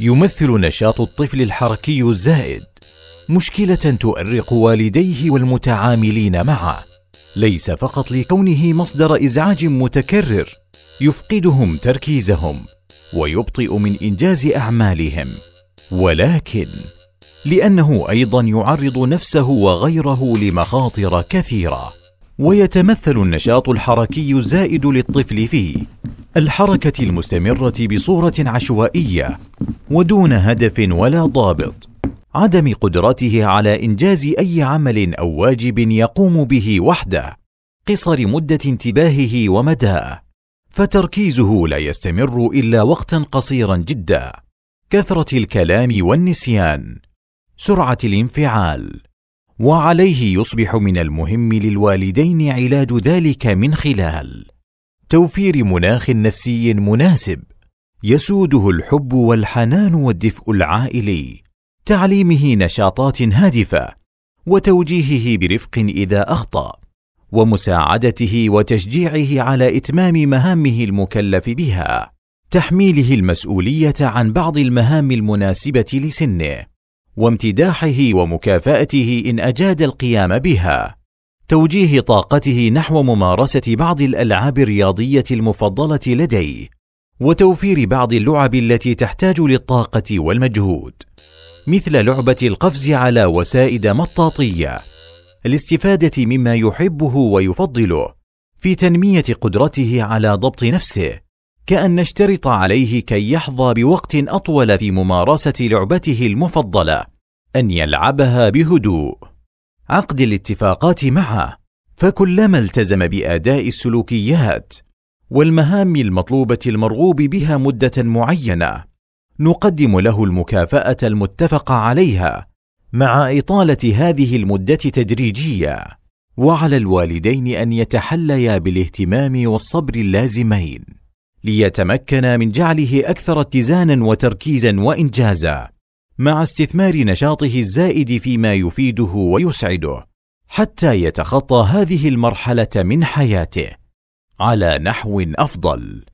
يمثل نشاط الطفل الحركي الزائد مشكلة تؤرق والديه والمتعاملين معه، ليس فقط لكونه مصدر إزعاج متكرر يفقدهم تركيزهم ويبطئ من إنجاز أعمالهم، ولكن لأنه أيضا يعرض نفسه وغيره لمخاطر كثيرة، ويتمثل النشاط الحركي الزائد للطفل في الحركة المستمرة بصورة عشوائية ودون هدف ولا ضابط عدم قدرته على انجاز اي عمل او واجب يقوم به وحده قصر مده انتباهه ومداه فتركيزه لا يستمر الا وقتا قصيرا جدا كثره الكلام والنسيان سرعه الانفعال وعليه يصبح من المهم للوالدين علاج ذلك من خلال توفير مناخ نفسي مناسب يسوده الحب والحنان والدفء العائلي تعليمه نشاطات هادفه وتوجيهه برفق اذا اخطا ومساعدته وتشجيعه على اتمام مهامه المكلف بها تحميله المسؤوليه عن بعض المهام المناسبه لسنه وامتداحه ومكافاته ان اجاد القيام بها توجيه طاقته نحو ممارسه بعض الالعاب الرياضيه المفضله لديه وتوفير بعض اللعب التي تحتاج للطاقه والمجهود مثل لعبه القفز على وسائد مطاطيه الاستفاده مما يحبه ويفضله في تنميه قدرته على ضبط نفسه كان نشترط عليه كي يحظى بوقت اطول في ممارسه لعبته المفضله ان يلعبها بهدوء عقد الاتفاقات معه فكلما التزم باداء السلوكيات والمهام المطلوبه المرغوب بها مده معينه نقدم له المكافاه المتفق عليها مع اطاله هذه المده تدريجيا وعلى الوالدين ان يتحليا بالاهتمام والصبر اللازمين ليتمكنا من جعله اكثر اتزانا وتركيزا وانجازا مع استثمار نشاطه الزائد فيما يفيده ويسعده حتى يتخطى هذه المرحله من حياته على نحو أفضل